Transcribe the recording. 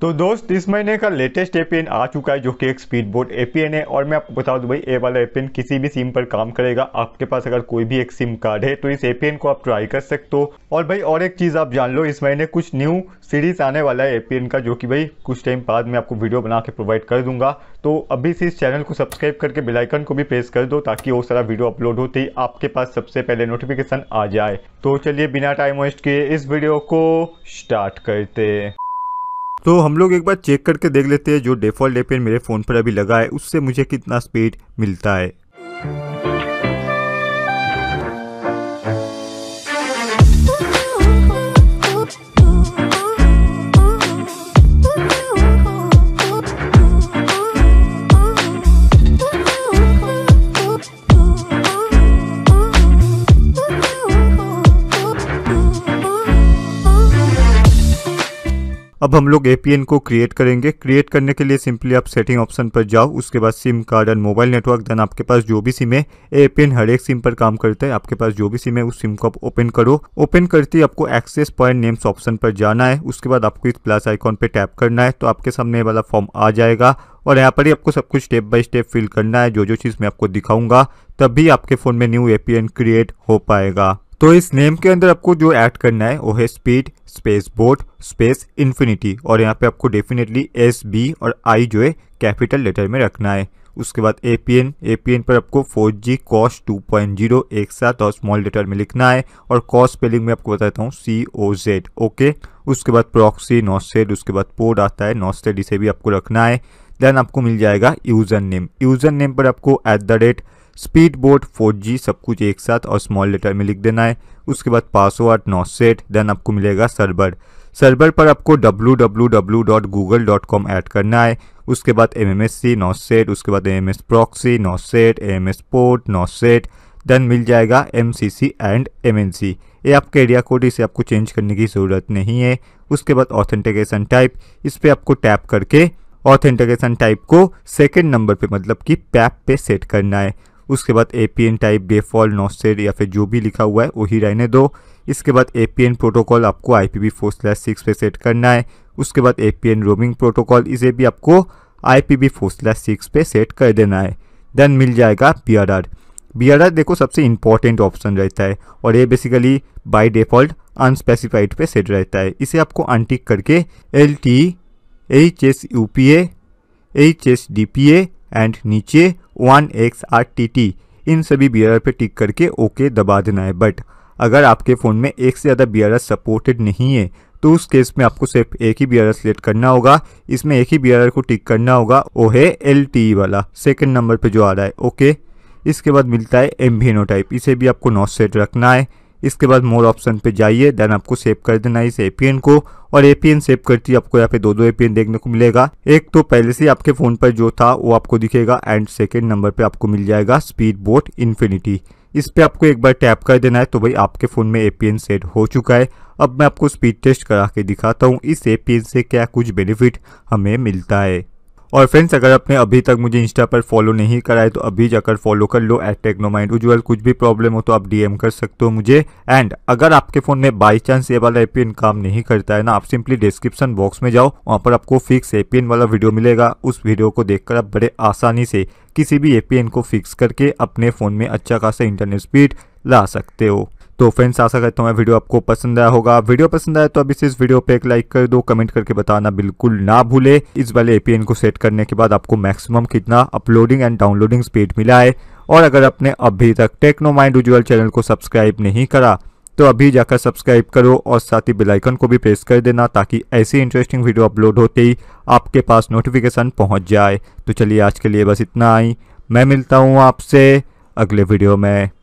तो दोस्त इस महीने का लेटेस्ट एपीएन आ चुका है जो कि एक स्पीड बोर्ड एपीएन है और मैं आपको बता दूं भाई ए वाला एपीएन किसी भी सिम पर काम करेगा आपके पास अगर कोई भी एक सिम कार्ड है तो इस एपीएन को आप ट्राई कर सकते हो और भाई और एक चीज़ आप जान लो इस महीने कुछ न्यू सीरीज आने वाला है एपीएन का जो की भाई कुछ टाइम बाद में आपको वीडियो बना के प्रोवाइड कर दूंगा तो अभी से इस चैनल को सब्सक्राइब करके बेलाइकन को भी प्रेस कर दो ताकि वो सारा वीडियो अपलोड होते ही आपके पास सबसे पहले नोटिफिकेशन आ जाए तो चलिए बिना टाइम वेस्ट किए इस वीडियो को स्टार्ट करते हैं तो हम लोग एक बार चेक करके देख लेते हैं जो डिफ़ॉल्ट एपेन मेरे फ़ोन पर अभी लगा है उससे मुझे कितना स्पीड मिलता है अब हम लोग एपीएन को क्रिएट करेंगे क्रिएट करने के लिए सिंपली आप सेटिंग ऑप्शन पर जाओ उसके बाद SIM card and mobile network then आपके पास जो भी सिम है एपीएन हर एक सिम पर काम करता है आपके पास जो भी सिम है उस सिम को आप ओपन करो ओपन करते ही आपको एक्सेस पॉइंट नेम्स ऑप्शन पर जाना है उसके बाद आपको इस प्लस आइकॉन पर टैप करना है तो आपके सामने वाला फॉर्म आ जाएगा और यहाँ पर ही आपको सब कुछ स्टेप बाय स्टेप फिल करना है जो जो चीज़ मैं आपको दिखाऊंगा तभी आपके फ़ोन में न्यू एपीएन क्रिएट हो पाएगा तो इस नेम के अंदर आपको जो ऐड करना है वो है speed space boat space infinity और यहाँ पे आपको डेफिनेटली एस बी और आई जो है कैपिटल लेटर में रखना है उसके बाद A P N A P N पर आपको four G cause two point zero एक साथ और स्मॉल लेटर में लिखना है और कॉस स्पेलिंग में आपको बताता हूँ सी ओ जेड ओके उसके बाद प्रॉक्सी नॉसेड उसके बाद पोड आता है नॉसेड इसे भी आपको रखना है देन आपको मिल जाएगा यूज़र नेम यूज़र नेम पर आपको at the rate speed board four G सब कुछ एक साथ और स्मॉल लेटर में लिख देना है उसके बाद पासवर्ड नौ सेट देन आपको मिलेगा सर्वर सर्वर पर आपको www.google.com ऐड करना है उसके बाद M M S C set उसके बाद एम एस प्रॉक्सी नौ सेट एम एस पोर्ट नौ सेट देन मिल जाएगा M C C and M N C ये आपके एरिया कोड इसे आपको चेंज करने की ज़रूरत नहीं है उसके बाद ऑथेंटिकेशन टाइप इस पर आपको टैप करके ऑथेंटिकेशन टाइप को सेकेंड नंबर पे मतलब कि पैप पे सेट करना है उसके बाद ए पी एन टाइप बेफॉल नॉसेड या फिर जो भी लिखा हुआ है वही रहने दो इसके बाद ए पी एन प्रोटोकॉल आपको I P V four slash six पर सेट करना है उसके बाद A P N roaming protocol इसे भी आपको I P V four slash six पर सेट कर देना है देन मिल जाएगा P R R B R R देखो सबसे इंपॉर्टेंट ऑप्शन रहता है और ये बेसिकली बाय डिफ़ॉल्ट अनस्पेसिफाइड पे सेट रहता है इसे आपको अनटिक करके L T H S U P H S D P A and नीचे one X R T T इन सभी बी पे टिक करके ओके दबा देना है बट अगर आपके फ़ोन में एक से ज़्यादा बी सपोर्टेड नहीं है तो उस केस में आपको सिर्फ एक ही बी आर सेलेक्ट करना होगा इसमें एक ही बी को टिक करना होगा वो है एल e वाला सेकेंड नंबर पर जो आ रहा है ओके इसके बाद मिलता है एम टाइप इसे भी आपको नॉट सेट रखना है इसके बाद मोर ऑप्शन पे जाइए देन आपको सेव कर देना इस एपीएन को और एपीएन सेव करती है आपको यहाँ पे दो दो एपीएन देखने को मिलेगा एक तो पहले से आपके फोन पर जो था वो आपको दिखेगा एंड सेकेंड नंबर पे आपको मिल जाएगा स्पीड बोट इन्फिनिटी इस पे आपको एक बार टैप कर देना है तो भाई आपके फ़ोन में एपीएन सेट हो चुका है अब मैं आपको स्पीड टेस्ट करा के दिखाता हूँ इस एपीएन से क्या कुछ बेनिफिट हमें मिलता है और फ्रेंड्स अगर आपने अभी तक मुझे इंस्टा पर फॉलो नहीं कराए तो अभी जाकर फॉलो कर लो एट टेक्नो माइंड उज्ज्वल कुछ भी प्रॉब्लम हो तो आप डीएम कर सकते हो मुझे एंड अगर आपके फ़ोन में बाई चांस ये वाला एपीएन काम नहीं करता है ना आप सिंपली डिस्क्रिप्शन बॉक्स में जाओ वहाँ पर आपको फिक्स एपीएन वाला वीडियो मिलेगा उस वीडियो को देखकर आप बड़े आसानी से किसी भी एपीएन को फिक्स करके अपने फ़ोन में अच्छा खासा इंटरनेट स्पीड ला सकते हो तो फ्रेंड्स आशा करता हूँ वीडियो आपको पसंद आया होगा वीडियो पसंद आया तो अभी से इस वीडियो पे एक लाइक कर दो कमेंट करके बताना बिल्कुल ना भूले इस वाले एपीएन को सेट करने के बाद आपको मैक्सिमम कितना अपलोडिंग एंड डाउनलोडिंग स्पीड मिला है और अगर आपने अभी तक टेक्नो माइंड उज्ज्वल चैनल को सब्सक्राइब नहीं करा तो अभी जाकर सब्सक्राइब करो और साथ ही बेलाइकन को भी प्रेस कर देना ताकि ऐसी इंटरेस्टिंग वीडियो अपलोड होते ही आपके पास नोटिफिकेशन पहुंच जाए तो चलिए आज के लिए बस इतना ही मैं मिलता हूँ आपसे अगले वीडियो में